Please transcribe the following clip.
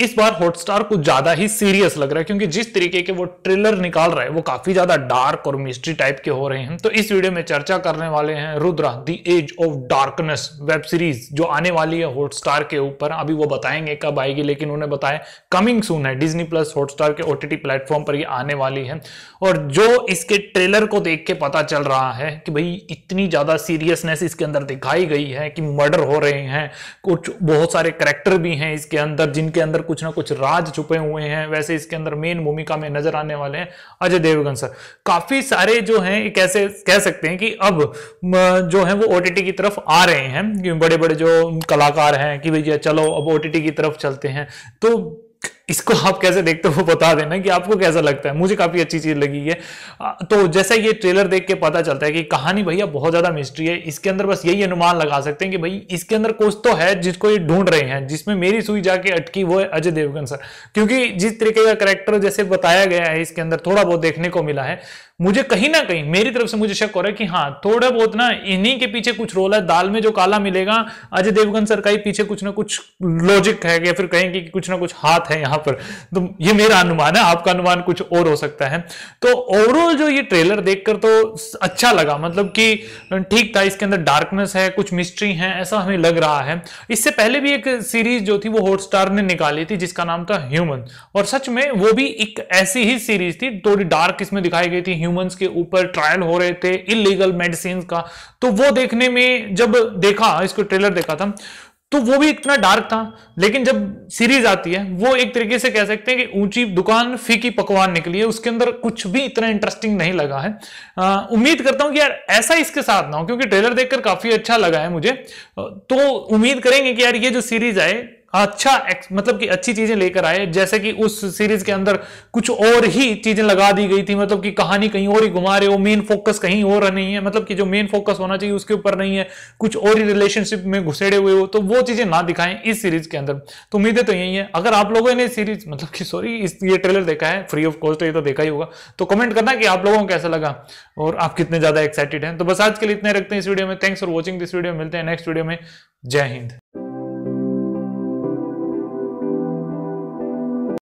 इस बार हॉटस्टार कुछ ज्यादा ही सीरियस लग रहा है क्योंकि जिस तरीके के वो ट्रेलर निकाल रहा है वो काफी ज्यादा डार्क और मिस्ट्री टाइप के हो रहे हैं तो इस वीडियो में चर्चा करने वाले हैं Rudra the edge of darkness web series जो आने वाली है हॉटस्टार के ऊपर अभी वो बताएंगे कब आएगी लेकिन उन्हें बताया कमिंग सून है डिजनी प्लस हॉटस्टार के ओटीटी प्लेटफॉर्म पर ये आने वाली है और जो इसके ट्रेलर को देख के पता चल रहा है कि भाई इतनी ज्यादा सीरियसनेस इसके अंदर दिखाई गई है कि मर्डर हो रहे हैं कुछ बहुत सारे करेक्टर भी हैं इसके अंदर जिनके अंदर अंदर कुछ ना कुछ राज छुपे हुए हैं वैसे इसके अंदर मेन भूमिका में नजर आने वाले हैं अजय देवगन सर काफी सारे जो हैं कैसे कह सकते हैं कि अब जो है वो ओटीटी की तरफ आ रहे हैं बड़े बड़े जो कलाकार हैं कि भैया चलो अब ओटीटी की तरफ चलते हैं तो इसको आप कैसे देखते हो बता देना कि आपको कैसा लगता है मुझे काफी अच्छी चीज लगी है तो जैसा ये ट्रेलर देख के पता चलता है कि कहानी भैया बहुत ज्यादा मिस्ट्री है इसके अंदर बस यही अनुमान लगा सकते हैं कि भाई इसके अंदर कुछ तो है जिसको ये ढूंढ रहे हैं जिसमें मेरी सुई जाके अटकी वो है अजय देवगन सर क्योंकि जिस तरीके का करेक्टर जैसे बताया गया है इसके अंदर थोड़ा बहुत देखने को मिला है मुझे कहीं ना कहीं मेरी तरफ से मुझे शक हो रहा है कि हाँ थोड़ा बहुत ना इन्हीं के पीछे कुछ रोल है दाल में जो काला मिलेगा अजय देवगन सर का ही पीछे कुछ ना कुछ लॉजिक है या फिर कहेंगे कि कुछ ना कुछ हाथ है यहाँ पर तो ये मेरा अनुमान है आपका अनुमान कुछ और हो सकता है तो ओवरऑल जो ये ट्रेलर देखकर तो अच्छा लगा मतलब कि ठीक था इसके अंदर डार्कनेस है कुछ मिस्ट्री है ऐसा हमें लग रहा है इससे पहले भी एक सीरीज जो थी वो हॉटस्टार ने निकाली थी जिसका नाम था ह्यूमन और सच में वो भी एक ऐसी ही सीरीज थी थोड़ी डार्क इसमें दिखाई गई थी ह्यूमंस के ऊपर ट्रायल हो रहे थे इलीगल मेडिसिन का तो वो देखने में जब देखा इसको ट्रेलर देखा था तो वो भी इतना डार्क था लेकिन जब सीरीज आती है वो एक तरीके से कह सकते हैं कि ऊंची दुकान फीकी पकवान निकली है उसके अंदर कुछ भी इतना इंटरेस्टिंग नहीं लगा है उम्मीद करता हूं कि यार ऐसा इसके साथ ना हो क्योंकि ट्रेलर देखकर काफी अच्छा लगा है मुझे तो उम्मीद करेंगे कि यार ये जो सीरीज आए अच्छा मतलब कि अच्छी चीजें लेकर आए जैसे कि उस सीरीज के अंदर कुछ और ही चीजें लगा दी गई थी मतलब कि कहानी कहीं और ही घुमा रहे हो मेन फोकस कहीं और नहीं है मतलब कि जो मेन फोकस होना चाहिए उसके ऊपर नहीं है कुछ और ही रिलेशनशिप में घुसेड़े हुए हो तो वो चीजें ना दिखाएं इस सीरीज के अंदर तो उम्मीदें तो यही है अगर आप लोगों ने सीरीज मतलब कि सॉरी ये ट्रेलर देखा है फ्री ऑफ कॉस्ट ये तो देखा ही होगा तो कमेंट करना कि आप लोगों को कैसा लगा और आप कितने ज्यादा एक्साइटेड हैं तो बस आज के लिए इतने रखते हैं इस वीडियो में thanks for watching this video मिलते हैं नेक्स्ट वीडियो में जय हिंद